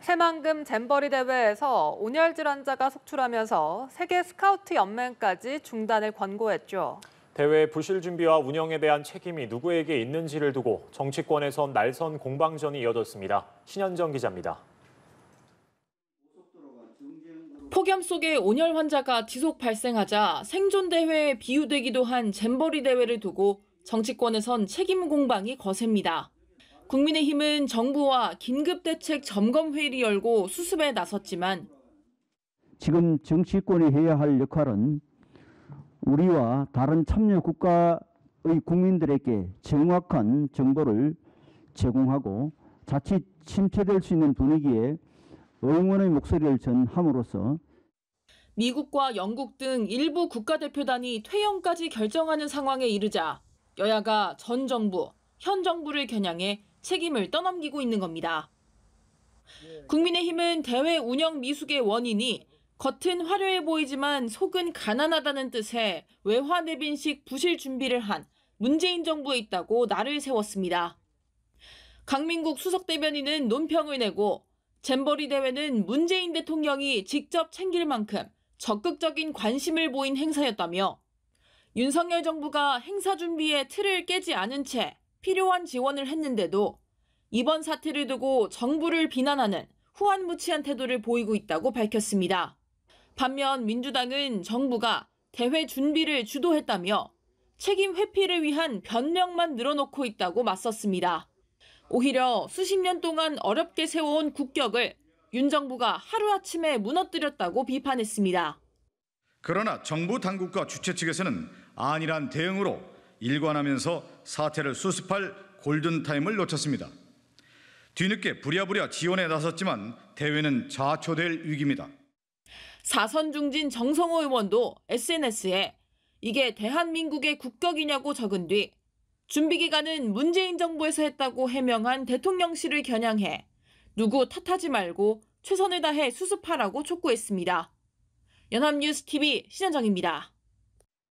새만금 잼버리 대회에서 온열 질환자가 속출하면서 세계 스카우트 연맹까지 중단을 권고했죠. 대회 부실 준비와 운영에 대한 책임이 누구에게 있는지를 두고 정치권에선 날선 공방전이 이어졌습니다. 신현정 기자입니다. 폭염 속에 온열 환자가 지속 발생하자 생존 대회에 비유되기도 한 잼버리 대회를 두고 정치권에선 책임 공방이 거셉니다. 국민의힘은 정부와 긴급대책 점검회의를 열고 수습에 나섰지만 지금 정치권이 해야 할 역할은 우리와 다른 참여 국가의 국민들에게 정확한 정보를 제공하고 자칫 침체될 수 있는 분위기에 응원의 목소리를 전함으로써 미국과 영국 등 일부 국가대표단이 퇴영까지 결정하는 상황에 이르자 여야가 전 정부, 현 정부를 겨냥해 책임을 떠넘기고 있는 겁니다. 예. 국민의힘은 대회 운영 미숙의 원인이 겉은 화려해 보이지만 속은 가난하다는 뜻의 외화내빈식 부실 준비를 한 문재인 정부에 있다고 나를 세웠습니다. 강민국 수석 대변인은 논평을 내고 잼버리 대회는 문재인 대통령이 직접 챙길 만큼 적극적인 관심을 보인 행사였다며 윤석열 정부가 행사 준비에 틀을 깨지 않은 채 필요한 지원을 했는데도 이번 사태를 두고 정부를 비난하는 후한무치한 태도를 보이고 있다고 밝혔습니다. 반면 민주당은 정부가 대회 준비를 주도했다며 책임 회피를 위한 변명만 늘어놓고 있다고 맞섰습니다. 오히려 수십 년 동안 어렵게 세워온 국격을 윤 정부가 하루아침에 무너뜨렸다고 비판했습니다. 그러나 정부 당국과 주최 측에서는 안일한 대응으로 일관하면서 사태를 수습할 골든타임을 놓쳤습니다. 뒤늦게 부랴부랴 지원에 나섰지만 대회는 좌초될 위기입니다. 사선 중진 정성호 의원도 SNS에 이게 대한민국의 국격이냐고 적은 뒤 준비 기간은 문재인 정부에서 했다고 해명한 대통령실을 겨냥해 누구 탓하지 말고 최선을 다해 수습하라고 촉구했습니다. 연합뉴스 TV 신현정입니다.